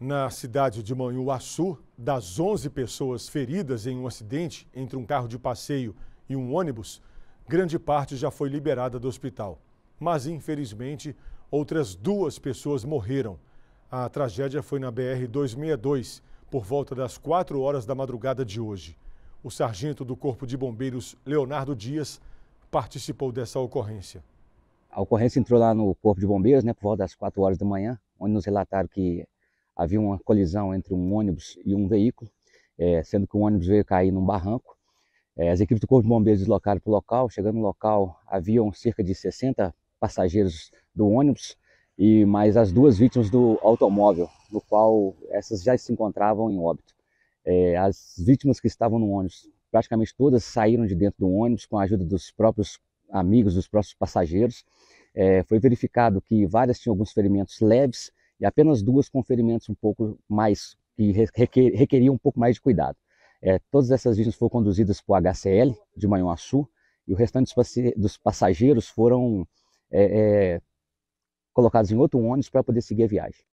Na cidade de Manhuaçu, das 11 pessoas feridas em um acidente entre um carro de passeio e um ônibus, grande parte já foi liberada do hospital. Mas, infelizmente, outras duas pessoas morreram. A tragédia foi na BR-262, por volta das 4 horas da madrugada de hoje. O sargento do Corpo de Bombeiros, Leonardo Dias, participou dessa ocorrência. A ocorrência entrou lá no Corpo de Bombeiros, né, por volta das 4 horas da manhã, onde nos relataram que havia uma colisão entre um ônibus e um veículo, é, sendo que o ônibus veio cair num barranco. É, as equipes do Corpo de Bombeiros deslocaram para o local. Chegando no local, haviam cerca de 60 passageiros do ônibus e mais as duas vítimas do automóvel, no qual essas já se encontravam em óbito. É, as vítimas que estavam no ônibus, praticamente todas saíram de dentro do ônibus com a ajuda dos próprios amigos, dos próprios passageiros. É, foi verificado que várias tinham alguns ferimentos leves e apenas duas com ferimentos um pouco mais, que requer, requeriam um pouco mais de cuidado. É, todas essas vítimas foram conduzidas para o HCL de Manhuaçu e o restante dos passageiros foram é, é, colocados em outro ônibus para poder seguir a viagem.